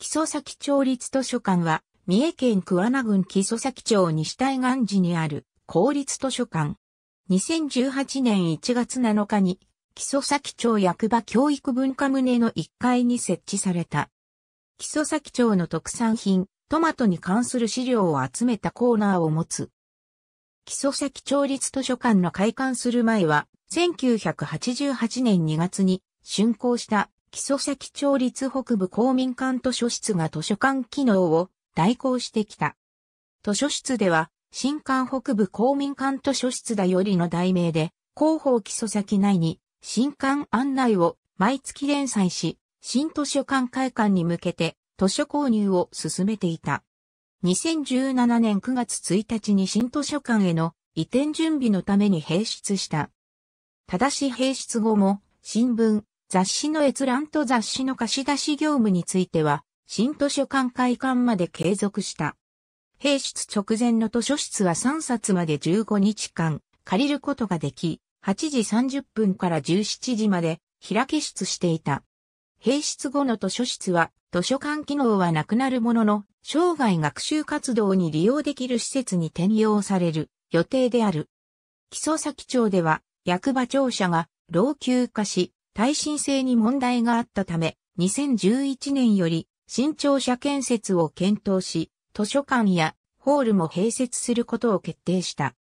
木曽崎町立図書館は、三重県桑名郡木曽崎町西大岸寺にある公立図書館。2018年1月7日に、木曽崎町役場教育文化棟の1階に設置された。木曽崎町の特産品、トマトに関する資料を集めたコーナーを持つ。木曽崎町立図書館の開館する前は、1988年2月に竣工した木曽崎町立北部公民館図書室が図書館機能を代行してきた。図書室では、新館北部公民館図書室だよりの題名で、広報基礎先内に、新館案内を毎月連載し、新図書館会館に向けて図書購入を進めていた。2017年9月1日に新図書館への移転準備のために閉出した。ただし閉室後も、新聞、雑誌の閲覧と雑誌の貸し出し業務については、新図書館開館まで継続した。閉室直前の図書室は3冊まで15日間借りることができ、8時30分から17時まで開け室していた。閉室後の図書室は図書館機能はなくなるものの、生涯学習活動に利用できる施設に転用される予定である。木曽崎町では役場庁舎が老朽化し、耐震性に問題があったため、2011年より新庁舎建設を検討し、図書館やホールも併設することを決定した。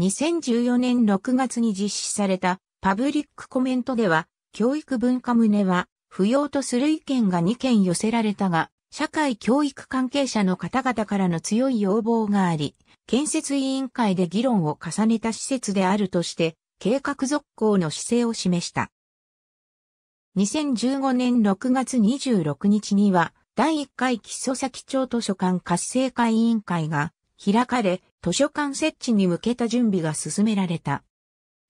2014年6月に実施されたパブリックコメントでは、教育文化棟は不要とする意見が2件寄せられたが、社会教育関係者の方々からの強い要望があり、建設委員会で議論を重ねた施設であるとして、計画続行の姿勢を示した。2015年6月26日には、第1回木曽崎町図書館活性化委員会が開かれ、図書館設置に向けた準備が進められた。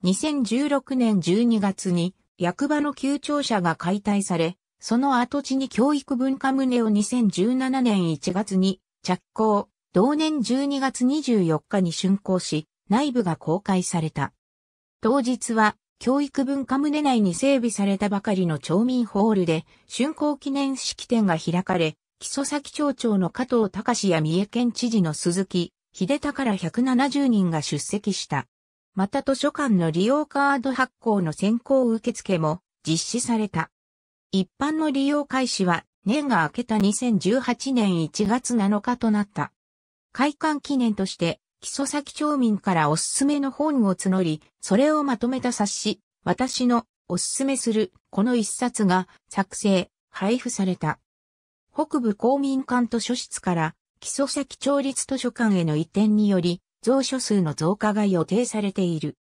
2016年12月に役場の旧庁舎が解体され、その跡地に教育文化棟を2017年1月に着工、同年12月24日に竣工し、内部が公開された。当日は教育文化棟内に整備されたばかりの町民ホールで、竣工記念式典が開かれ、木曽崎町長の加藤隆や三重県知事の鈴木、秀田から170人が出席した。また図書館の利用カード発行の先行受付も実施された。一般の利用開始は年が明けた2018年1月7日となった。開館記念として木曽崎町民からおすすめの本を募り、それをまとめた冊子、私のおすすめするこの一冊が作成、配布された。北部公民館図書室から木曽崎町立図書館への移転により、蔵書数の増加が予定されている。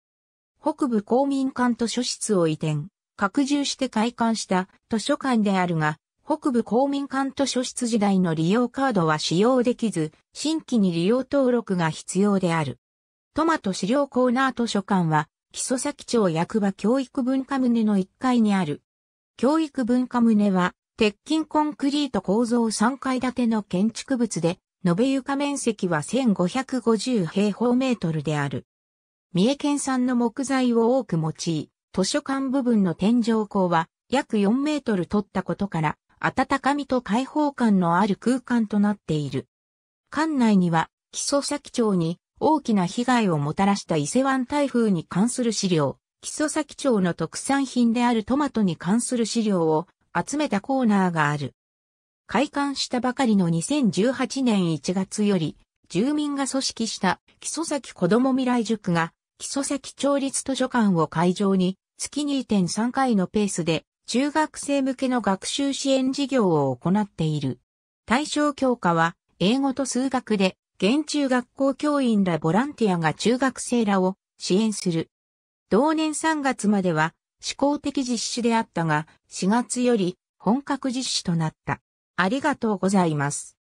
北部公民館図書室を移転、拡充して開館した図書館であるが、北部公民館図書室時代の利用カードは使用できず、新規に利用登録が必要である。トマト資料コーナー図書館は、木曽崎町役場教育文化棟の1階にある。教育文化棟は、鉄筋コンクリート構造3階建ての建築物で、延べ床面積は1550平方メートルである。三重県産の木材を多く用い、図書館部分の天井高は約4メートル取ったことから、温かみと開放感のある空間となっている。館内には、木曽崎町に大きな被害をもたらした伊勢湾台風に関する資料、木曽崎町の特産品であるトマトに関する資料を集めたコーナーがある。開館したばかりの2018年1月より、住民が組織した木曽崎子ども未来塾が、木曽崎町立図書館を会場に、月2.3回のペースで中学生向けの学習支援事業を行っている。対象教科は、英語と数学で、現中学校教員らボランティアが中学生らを支援する。同年3月までは試行的実施であったが、4月より本格実施となった。ありがとうございます。